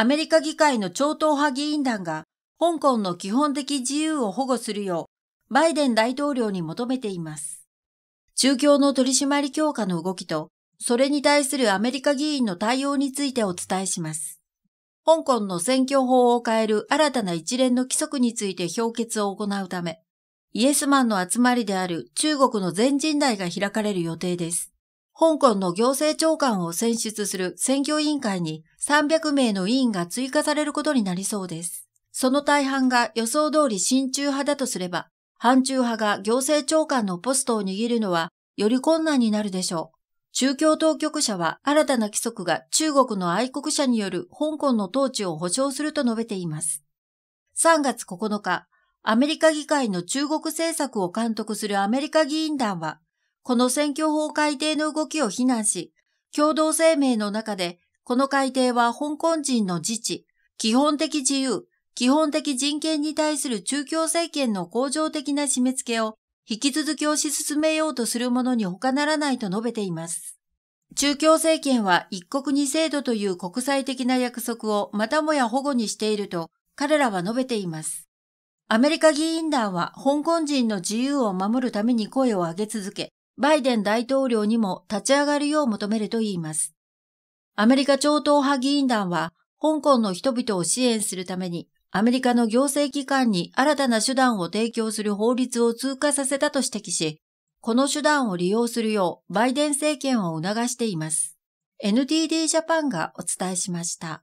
アメリカ議会の超党派議員団が香港の基本的自由を保護するようバイデン大統領に求めています。中共の取締り強化の動きと、それに対するアメリカ議員の対応についてお伝えします。香港の選挙法を変える新たな一連の規則について評決を行うため、イエスマンの集まりである中国の全人代が開かれる予定です。香港の行政長官を選出する選挙委員会に300名の委員が追加されることになりそうです。その大半が予想通り親中派だとすれば、反中派が行政長官のポストを握るのはより困難になるでしょう。中共当局者は新たな規則が中国の愛国者による香港の統治を保障すると述べています。3月9日、アメリカ議会の中国政策を監督するアメリカ議員団はこの選挙法改定の動きを非難し、共同声明の中で、この改定は香港人の自治、基本的自由、基本的人権に対する中共政権の恒常的な締め付けを引き続き推し進めようとするものに他ならないと述べています。中共政権は一国二制度という国際的な約束をまたもや保護にしていると彼らは述べています。アメリカ議員団は香港人の自由を守るために声を上げ続け、バイデン大統領にも立ち上がるよう求めるといいます。アメリカ超党派議員団は、香港の人々を支援するために、アメリカの行政機関に新たな手段を提供する法律を通過させたと指摘し、この手段を利用するようバイデン政権を促しています。NTD ジャパンがお伝えしました。